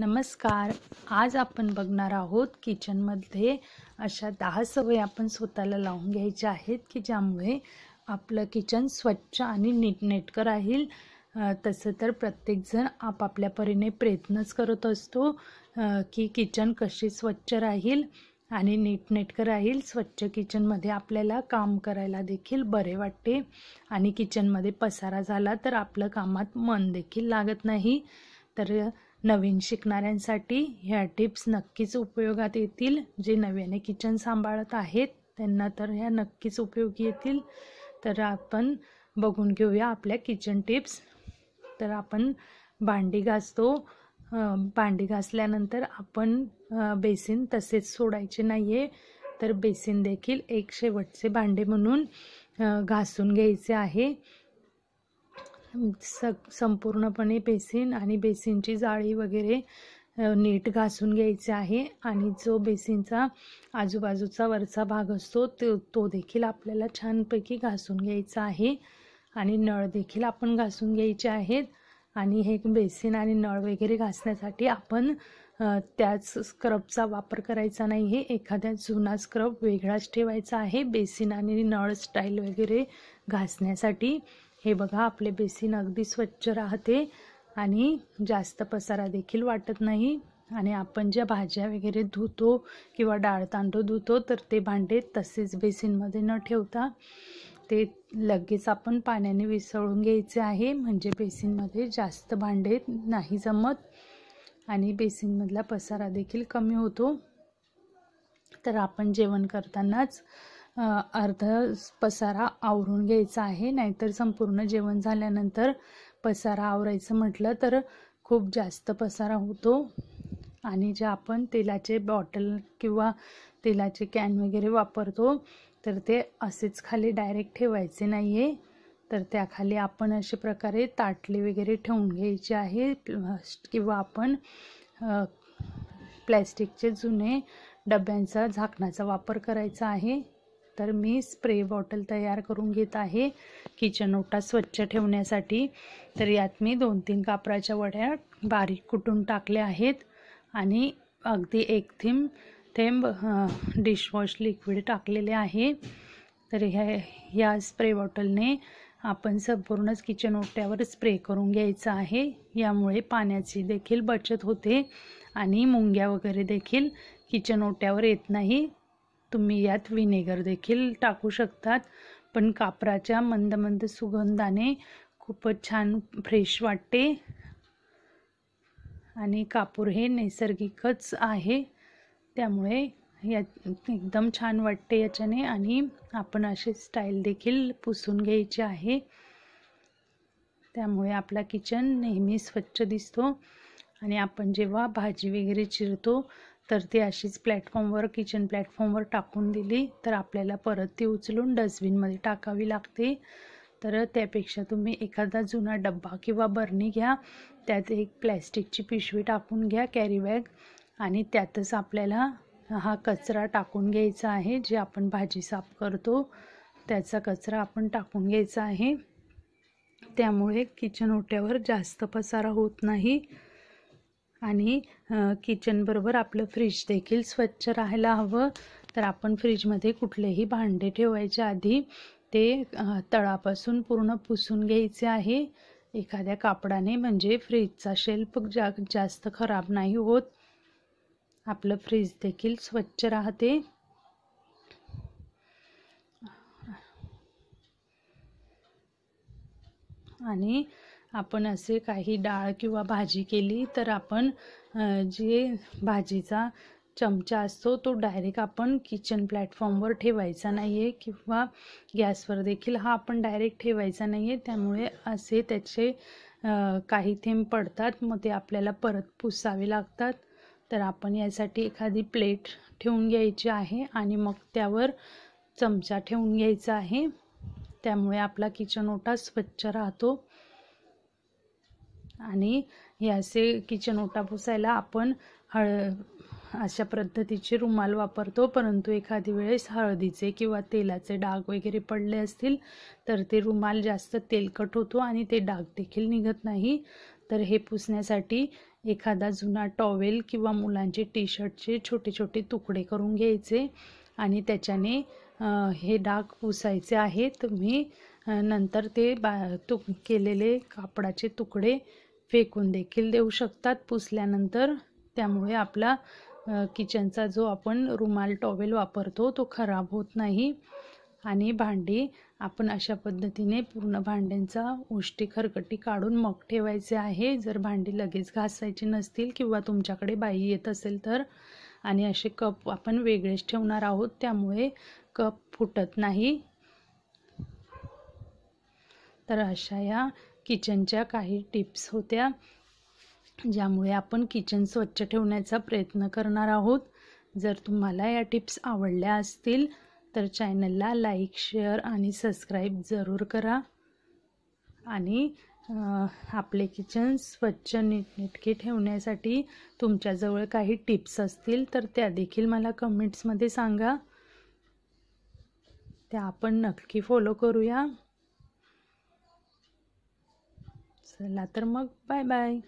नमस्कार आज आपण बघणार आहोत किचनमध्ये अशा दहा सवयी आपण स्वतःला लावून घ्यायच्या आहेत की ज्यामुळे आपलं किचन स्वच्छ आणि नीटनेटकं राहील तसं तर प्रत्येकजण आपापल्या परीने प्रयत्नच करत असतो की किचन कशी स्वच्छ राहील आणि नीटनेटकं राहील स्वच्छ किचनमध्ये आपल्याला काम करायला देखील बरे वाटते आणि किचनमध्ये पसारा झाला तर आपलं कामात मन देखील लागत नाही तर नवीन शिकणाऱ्यांसाठी ह्या टिप्स नक्कीच उपयोगात येतील जे नव्याने किचन सांभाळत आहेत त्यांना तर ह्या नक्कीच उपयोगी येतील तर आपण बघून घेऊया आपल्या किचन टिप्स तर आपण भांडी घासतो भांडी घासल्यानंतर आपण बेसिन तसेच सोडायचे नाही आहे तर बेसिन देखील एक शेवटचे भांडे म्हणून घासून घ्यायचे आहे स संपूर्णपणे बेसिन आणि बेसिनची जाळी वगैरे नीट घासून घ्यायचे आहे आणि जो बेसिनचा आजूबाजूचा वरचा भाग असतो तो तो देखील आपल्याला छानपैकी घासून घ्यायचा आहे आणि नळ देखील आपण घासून घ्यायचे आहेत आणि हे बेसिन आणि नळ वगैरे घासण्यासाठी आपण त्याच स्क्रबचा वापर करायचा नाही आहे एखाद्या जुना स्क्रब वेगळाच ठेवायचा आहे बेसिन आणि नळ स्टाईल वगैरे घासण्यासाठी हे बघा आपले बेसिन अगदी स्वच्छ राहते आणि जास्त पसारा देखील वाटत नाही आणि आपण ज्या भाज्या वगैरे धुतो किंवा डाळ तांडू धुतो तर ते भांडे तसेच बेसिनमध्ये न ठेवता ते लगेच आपण पाण्याने विसळून घ्यायचे आहे म्हणजे बेसिनमध्ये जास्त भांडे नाही जमत आणि बेसिनमधला पसारा देखील कमी होतो तर आपण जेवण करतानाच अर्ध पसारा आवरून घ्यायचा आहे नाहीतर संपूर्ण जेवण झाल्यानंतर पसारा आवरायचं म्हटलं तर खूप जास्त पसारा होतो आणि जे आपण तेलाचे बॉटल किंवा तेलाचे कॅन वगैरे वापरतो तर ते असेच खाली डायरेक्ट ठेवायचे नाही आहे तर त्याखाली आपण अशा प्रकारे ताटली वगैरे ठेवून घ्यायची आहे किंवा आपण प्लॅस्टिकचे जुने डब्यांचा झाकणाचा वापर करायचा आहे तर मी स्प्रे बॉटल तयार करून घेत आहे किचन ओटा स्वच्छ ठेवण्यासाठी तर यात मी दोन तीन कापराच्या वड्या बारीक कुटून टाकल्या आहेत आणि अगदी एक थेंब थेंब डिशवॉश लिक्विड टाकलेले आहे तर ह्या ह्या स्प्रे बॉटलने आपण संपूर्णच किचन ओट्यावर स्प्रे करून घ्यायचं आहे यामुळे पाण्याची देखील बचत होते आणि मुंग्या वगैरे देखील किचन ओट्यावर येत नाही तुम्ही यात व्हिनेगर देखील टाकू शकतात पण कापराच्या मंद मंद सुगंधाने खूपच छान फ्रेश वाटते आणि कापूर हे नैसर्गिकच आहे त्यामुळे या एकदम छान वाटते याच्याने आणि आपण असे स्टाईल देखील पुसून घ्यायचे आहे त्यामुळे आपला किचन नेहमी स्वच्छ दिसतो आणि आपण जेव्हा भाजी वगैरे चिरतो तर ती अशीच प्लॅटफॉर्मवर किचन प्लॅटफॉर्मवर टाकून दिली तर आपल्याला परत ती उचलून डस्टबिनमध्ये टाकावी लागते तर त्यापेक्षा तुम्ही एखादा जुना डब्बा किंवा बर्नी घ्या त्यात एक प्लॅस्टिकची पिशवी टाकून घ्या कॅरी बॅग आणि त्यातच आपल्याला हा कचरा टाकून घ्यायचा आहे जे आपण भाजी साफ करतो त्याचा कचरा आपण टाकून घ्यायचा आहे त्यामुळे किचन ओट्यावर जास्त पसारा होत नाही आणि किचनबरोबर आपलं फ्रीज देखील स्वच्छ राहायला हवं तर आपण फ्रीजमध्ये कुठलेही भांडे ठेवायच्या आधी ते तळापासून पूर्ण पुसून घ्यायचे आहे एखाद्या कापडाने म्हणजे फ्रीजचा शेल्फ जा जास्त खराब नाही होत आपलं फ्रीज देखील स्वच्छ राहते आणि आपण असे काही डाळ किंवा भाजी केली तर आपण जे भाजीचा चमचा असतो तो डायरेक्ट आपण किचन प्लॅटफॉर्मवर ठेवायचा नाही आहे किंवा गॅसवर देखील हा आपण डायरेक्ट ठेवायचा नाही आहे त्यामुळे असे त्याचे काही थेंब पडतात मग ते आपल्याला परत पुसावे लागतात तर आपण यासाठी एखादी प्लेट ठेवून घ्यायची आहे आणि मग त्यावर चमचा ठेवून घ्यायचा आहे त्यामुळे आपला किचन ओटा स्वच्छ राहतो आणि हे असे किचन ओटा पुसायला आपण हळ अशा पद्धतीचे रुमाल वापरतो परंतु एखादी वेळेस हळदीचे किंवा तेलाचे डाग वगैरे पडले असतील तर ते रुमाल जास्त तेलकट होतो आणि ते डाग देखील निघत नाही तर हे पुसण्यासाठी एखादा जुना टॉवेल किंवा मुलांचे टी शर्टचे छोटे छोटे तुकडे करून घ्यायचे आणि त्याच्याने हे डाग पुसायचे आहेत तुम्ही नंतर ते बा तुक केलेले कापडाचे तुकडे फेकून देखील देऊ शकतात पुसल्यानंतर त्यामुळे आपला किचनचा जो आपण रुमाल टॉवेल वापरतो तो खराब होत नाही आणि भांडी आपण अशा पद्धतीने पूर्ण भांड्यांचा उष्टी खरकटी काढून मग ठेवायचे आहे जर भांडी लगेच घासायची नसतील किंवा तुमच्याकडे बाई येत असेल तर आणि असे कप आपण वेगळेच ठेवणार आहोत त्यामुळे कप फुटत नाही तर अशा या किचनच्या काही टिप्स होत्या ज्यामुळे आपण किचन स्वच्छ ठेवण्याचा प्रयत्न करणार आहोत जर तुम्हाला या टिप्स आवडल्या असतील तर चॅनलला लाईक शेअर आणि सबस्क्राईब जरूर करा आणि आपले किचन स्वच्छ नीटनेटके ठेवण्यासाठी तुमच्याजवळ काही टिप्स असतील तर त्या देखील मला कमेंट्समध्ये सांगा त्या आपण नक्की फॉलो करूया la mug. Bye bye.